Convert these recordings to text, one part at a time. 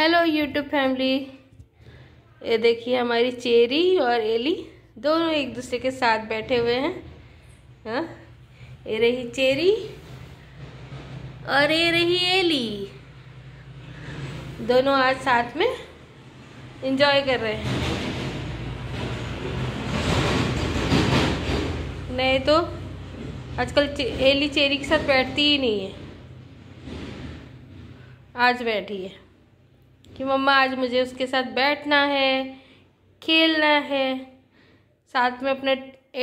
Hello YouTube family ये देखिए हमारी चेरी और एली दोनों एक दूसरे के साथ बैठे हुए हैं हाँ? ये रही चेरी और ये रही एली दोनों आज साथ में इंजॉय कर रहे हैं नहीं तो आजकल चे, एली चेरी के साथ बैठती ही नहीं है आज बैठी है कि मम्मा आज मुझे उसके साथ बैठना है खेलना है साथ में अपने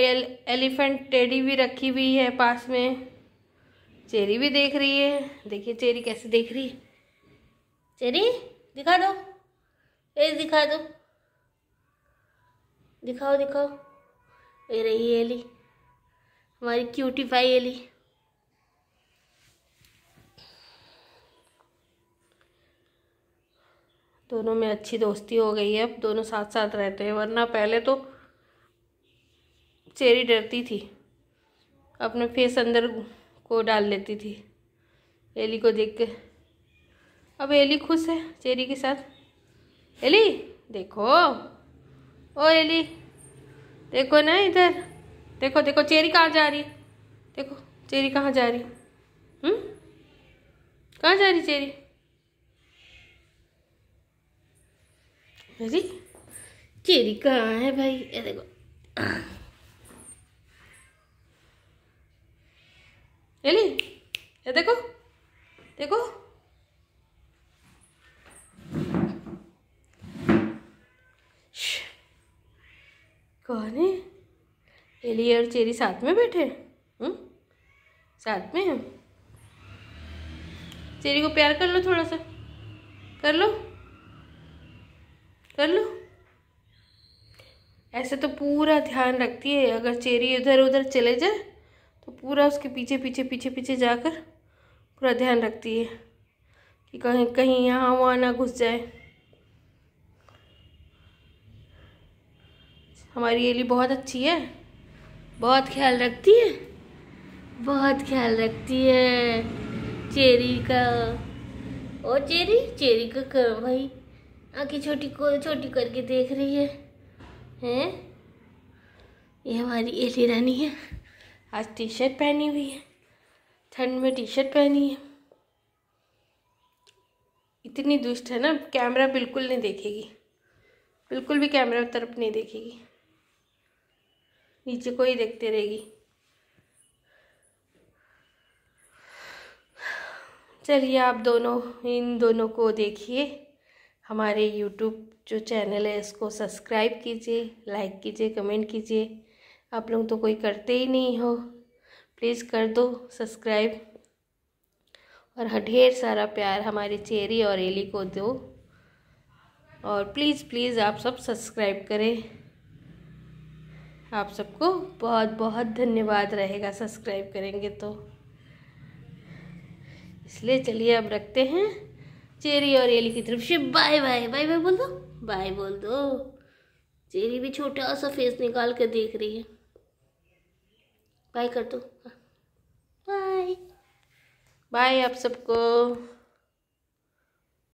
एल, एलिफेंट टेडी भी रखी हुई है पास में चेरी भी देख रही है देखिए चेरी कैसे देख रही है चेरी दिखा दो फेस दिखा दो दिखाओ दिखाओ ये रही एली हमारी पाई एली दोनों में अच्छी दोस्ती हो गई है अब दोनों साथ साथ रहते हैं वरना पहले तो चेरी डरती थी अपने फेस अंदर को डाल लेती थी एली को देख के अब एली खुश है चेरी के साथ एली देखो ओ एली देखो ना इधर देखो देखो चेरी कहाँ जा रही देखो चेरी कहाँ जा रही हम्म कहाँ जा रही चेरी अरे चेरी कहाँ है भाई ये देखो एली ये देखो देखो कौन है एली और चेरी साथ में बैठे हुँ? हम्म, साथ में है चेरी को प्यार कर लो थोड़ा सा कर लो कर लो ऐसे तो पूरा ध्यान रखती है अगर चेरी इधर उधर चले जाए तो पूरा उसके पीछे पीछे पीछे पीछे जाकर पूरा ध्यान रखती है कि कहीं कहीं यहाँ वहाँ ना घुस जाए हमारी एली बहुत अच्छी है बहुत ख्याल रखती है बहुत ख्याल रखती है चेरी का और चेरी चेरी का कर भाई आंखें छोटी को छोटी करके देख रही है हैं ये हमारी एली रानी है आज टी शर्ट पहनी हुई है ठंड में टी शर्ट पहनी है इतनी दुष्ट है ना कैमरा बिल्कुल नहीं देखेगी बिल्कुल भी कैमरा तरफ नहीं देखेगी नीचे को ही देखते रहेगी चलिए आप दोनों इन दोनों को देखिए हमारे यूट्यूब जो चैनल है इसको सब्सक्राइब कीजिए लाइक कीजिए कमेंट कीजिए आप लोग तो कोई करते ही नहीं हो प्लीज़ कर दो सब्सक्राइब और ढेर सारा प्यार हमारी चेरी और एली को दो और प्लीज़ प्लीज़ आप सब सब्सक्राइब करें आप सबको बहुत बहुत धन्यवाद रहेगा सब्सक्राइब करेंगे तो इसलिए चलिए अब रखते हैं चेरी और एली की तरफ से बाय बाय बाय बाय बोल दो बाय बोल दो चेरी भी छोटा सा फेस निकाल कर देख रही है बाय कर दो हाँ। बाय बाय आप सबको